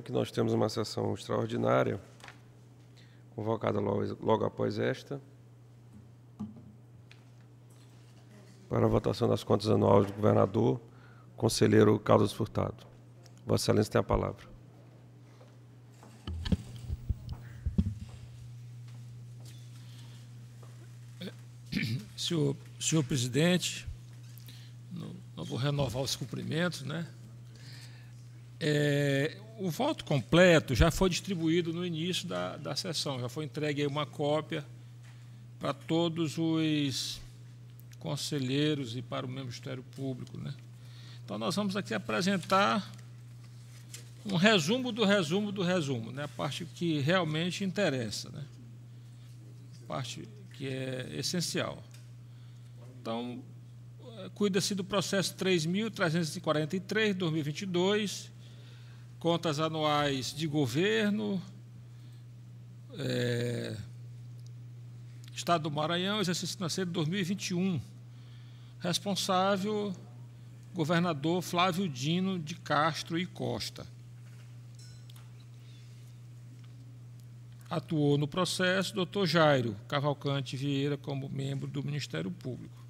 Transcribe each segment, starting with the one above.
que nós temos uma sessão extraordinária, convocada logo, logo, após esta, para a votação das contas anuais do governador, conselheiro Carlos Furtado. Vossa Excelência tem a palavra. Senhor, senhor presidente, não, não vou renovar os cumprimentos, né? É, o voto completo já foi distribuído no início da, da sessão, já foi entregue uma cópia para todos os conselheiros e para o Ministério Público. Né? Então, nós vamos aqui apresentar um resumo do resumo do resumo, né? a parte que realmente interessa, né? a parte que é essencial. Então, é, cuida-se do processo 3.343, 2022, contas anuais de governo, é, Estado do Maranhão, exercício financeiro 2021. Responsável, governador Flávio Dino de Castro e Costa. Atuou no processo Dr. Jairo Cavalcante Vieira como membro do Ministério Público.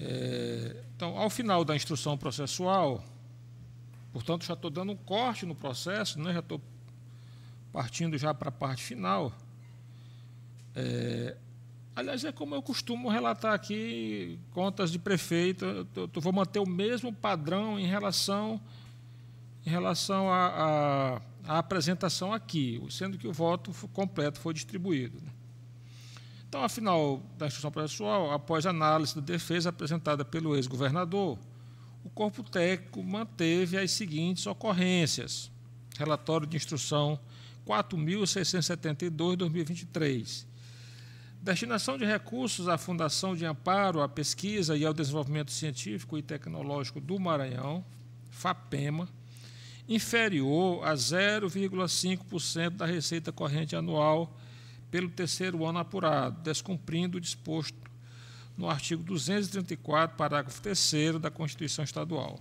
É, então, ao final da instrução processual, portanto, já estou dando um corte no processo, né? já estou partindo já para a parte final. É, aliás, é como eu costumo relatar aqui, contas de prefeito, eu, eu, eu vou manter o mesmo padrão em relação em relação à apresentação aqui, sendo que o voto completo foi distribuído. Né? Então, afinal da instrução processual, após análise da defesa apresentada pelo ex-governador, o corpo técnico manteve as seguintes ocorrências. Relatório de instrução 4.672-2023. Destinação de recursos à Fundação de Amparo à Pesquisa e ao Desenvolvimento Científico e Tecnológico do Maranhão, FAPEMA, inferior a 0,5% da receita corrente anual pelo terceiro ano apurado, descumprindo o disposto no artigo 234, parágrafo 3 da Constituição Estadual.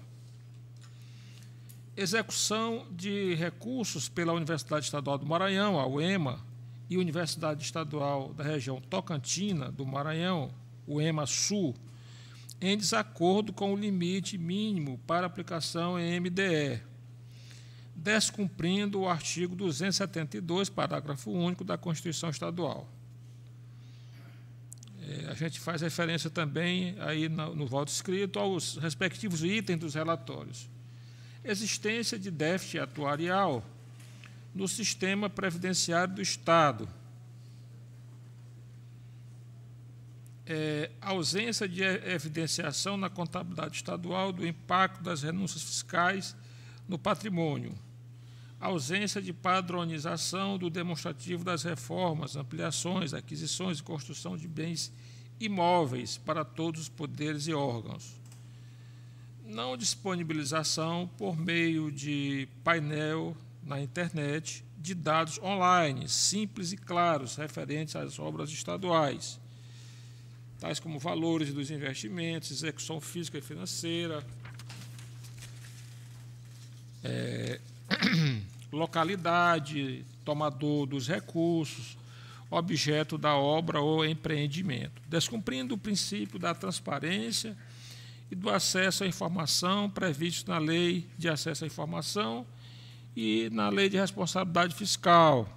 Execução de recursos pela Universidade Estadual do Maranhão, a UEMA, e Universidade Estadual da região Tocantina do Maranhão, UEMA Sul, em desacordo com o limite mínimo para aplicação em MDE, descumprindo o artigo 272, parágrafo único da Constituição Estadual. É, a gente faz referência também, aí no, no voto escrito, aos respectivos itens dos relatórios. Existência de déficit atuarial no sistema previdenciário do Estado. É, ausência de evidenciação na contabilidade estadual do impacto das renúncias fiscais no patrimônio ausência de padronização do demonstrativo das reformas, ampliações, aquisições e construção de bens imóveis para todos os poderes e órgãos. Não disponibilização por meio de painel na internet de dados online, simples e claros, referentes às obras estaduais, tais como valores dos investimentos, execução física e financeira, é, localidade, tomador dos recursos, objeto da obra ou empreendimento, descumprindo o princípio da transparência e do acesso à informação previsto na Lei de Acesso à Informação e na Lei de Responsabilidade Fiscal.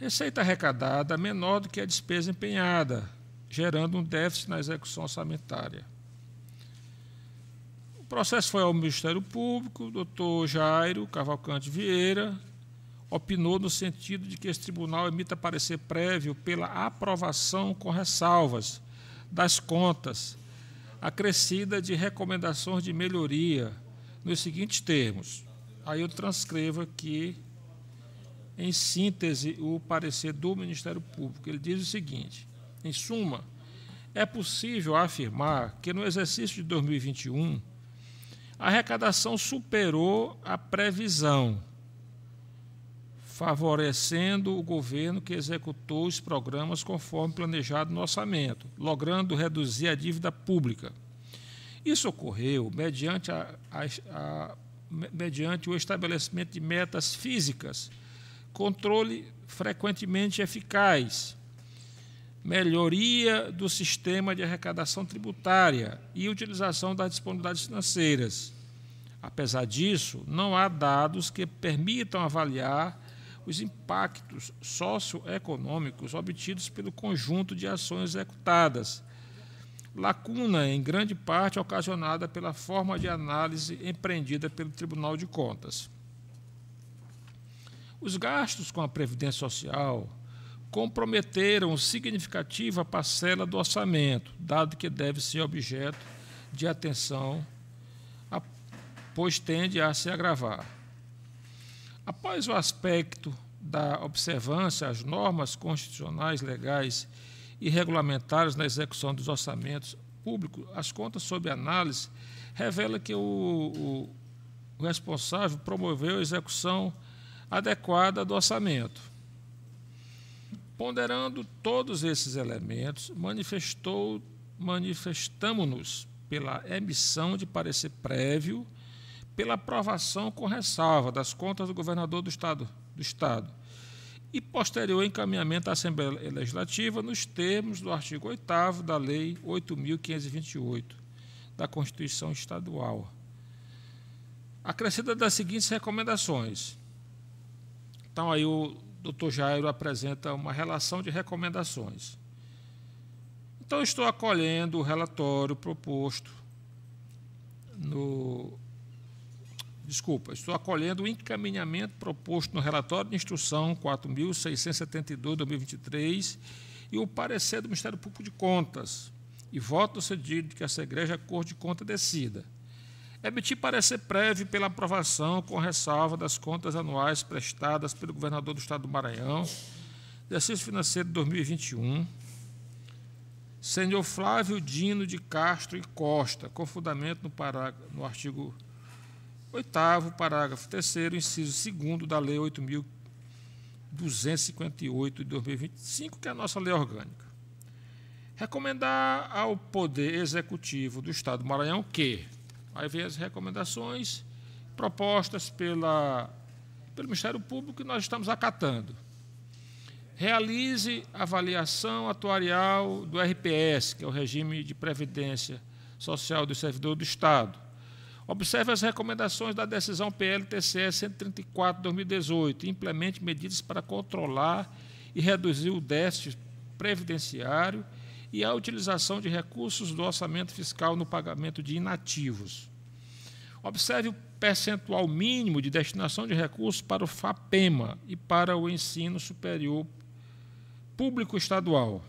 Receita arrecadada menor do que a despesa empenhada, gerando um déficit na execução orçamentária. O processo foi ao Ministério Público, o doutor Jairo Cavalcante Vieira opinou no sentido de que esse tribunal emita parecer prévio pela aprovação com ressalvas das contas, acrescida de recomendações de melhoria, nos seguintes termos. Aí eu transcrevo aqui, em síntese, o parecer do Ministério Público. Ele diz o seguinte: em suma, é possível afirmar que no exercício de 2021 a arrecadação superou a previsão, favorecendo o governo que executou os programas conforme planejado no orçamento, logrando reduzir a dívida pública. Isso ocorreu mediante, a, a, a, mediante o estabelecimento de metas físicas, controle frequentemente eficaz, melhoria do sistema de arrecadação tributária e utilização das disponibilidades financeiras. Apesar disso, não há dados que permitam avaliar os impactos socioeconômicos obtidos pelo conjunto de ações executadas, lacuna em grande parte ocasionada pela forma de análise empreendida pelo Tribunal de Contas. Os gastos com a Previdência Social, comprometeram significativa parcela do orçamento, dado que deve ser objeto de atenção, pois tende a se agravar. Após o aspecto da observância às normas constitucionais, legais e regulamentares na execução dos orçamentos públicos, as contas sob análise revelam que o, o responsável promoveu a execução adequada do orçamento Ponderando todos esses elementos, manifestou, manifestamos-nos pela emissão de parecer prévio, pela aprovação com ressalva das contas do governador do Estado, do Estado e posterior encaminhamento à Assembleia Legislativa nos termos do artigo 8 da Lei 8.528 da Constituição Estadual. Acrescida das seguintes recomendações. Então, aí o Dr. Jairo apresenta uma relação de recomendações. Então, estou acolhendo o relatório proposto no. Desculpa, estou acolhendo o encaminhamento proposto no relatório de instrução 4.672-2023 e o parecer do Ministério Público de Contas. E voto no sentido de que a Segreja a Cor de Conta, decida Emitir parecer prévio pela aprovação com ressalva das contas anuais prestadas pelo governador do Estado do Maranhão, exercício financeiro de 2021, senhor Flávio Dino de Castro e Costa, com fundamento no, no artigo 8, parágrafo 3, inciso 2 da Lei 8.258 de 2025, que é a nossa lei orgânica. Recomendar ao Poder Executivo do Estado do Maranhão que, Aí vem as recomendações propostas pela, pelo Ministério Público que nós estamos acatando. Realize avaliação atuarial do RPS, que é o regime de previdência social do servidor do Estado. Observe as recomendações da decisão PLTCE 134/2018 e implemente medidas para controlar e reduzir o déficit previdenciário e a utilização de recursos do orçamento fiscal no pagamento de inativos. Observe o percentual mínimo de destinação de recursos para o FAPEMA e para o ensino superior público estadual.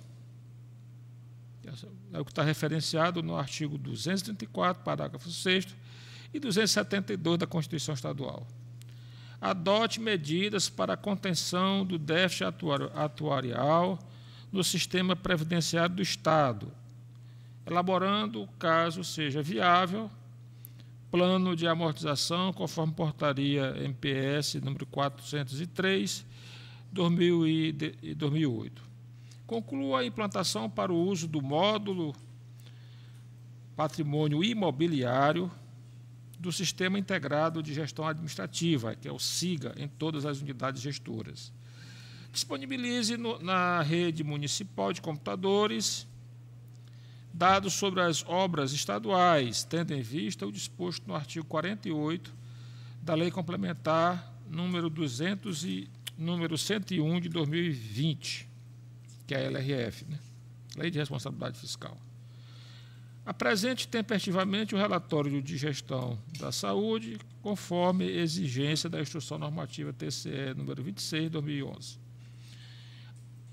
É o que está referenciado no artigo 234, parágrafo 6 e 272 da Constituição Estadual. Adote medidas para a contenção do déficit atuarial no sistema previdenciário do Estado, elaborando, caso seja viável, plano de amortização conforme portaria MPS número 403 2008. Conclua a implantação para o uso do módulo patrimônio imobiliário do Sistema Integrado de Gestão Administrativa, que é o SIGA, em todas as unidades gestoras disponibilize no, na rede municipal de computadores dados sobre as obras estaduais, tendo em vista o disposto no artigo 48 da Lei Complementar número 200 e número 101 de 2020, que é a LRF, né? Lei de Responsabilidade Fiscal. Apresente tempestivamente o relatório de gestão da saúde, conforme exigência da Instrução Normativa TCE número 26 de 2011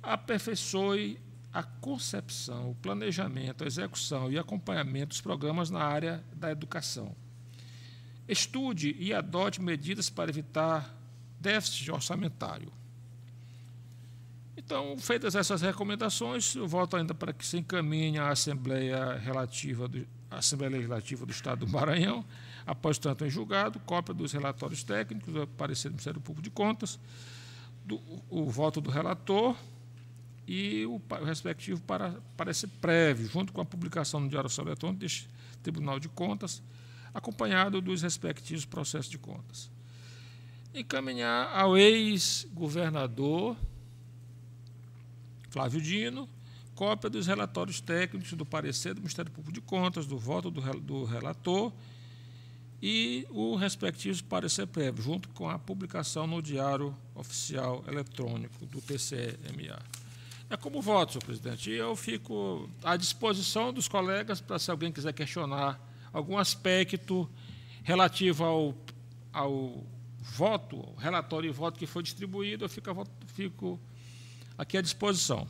aperfeiçoe a concepção, o planejamento, a execução e acompanhamento dos programas na área da educação. Estude e adote medidas para evitar déficit orçamentário. Então, feitas essas recomendações, eu volto ainda para que se encaminhe à Assembleia, relativa do, Assembleia Legislativa do Estado do Maranhão, após tanto em julgado, cópia dos relatórios técnicos, aparecendo no Ministério Público de Contas, do, o voto do relator e o, o respectivo para, parecer prévio, junto com a publicação no Diário Oficial Eletrônico do Tribunal de Contas, acompanhado dos respectivos processos de contas. Encaminhar ao ex-governador Flávio Dino cópia dos relatórios técnicos do parecer do Ministério Público de Contas, do voto do, do relator e o respectivo parecer prévio, junto com a publicação no Diário Oficial Eletrônico do TCMA. É como voto, senhor presidente. E eu fico à disposição dos colegas para, se alguém quiser questionar algum aspecto relativo ao, ao voto, ao relatório e voto que foi distribuído, eu fico, fico aqui à disposição.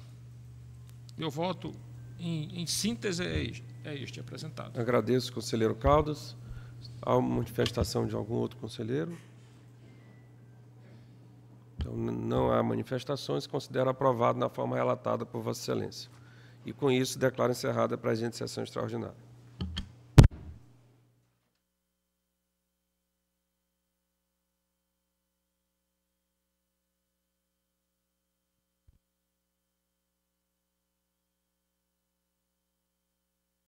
Meu voto, em, em síntese, é este, é apresentado. Agradeço, conselheiro Caldas. Há uma manifestação de algum outro conselheiro? Então, não há manifestações, considero aprovado na forma relatada por Vossa Excelência. E, com isso, declaro encerrada a presente sessão extraordinária.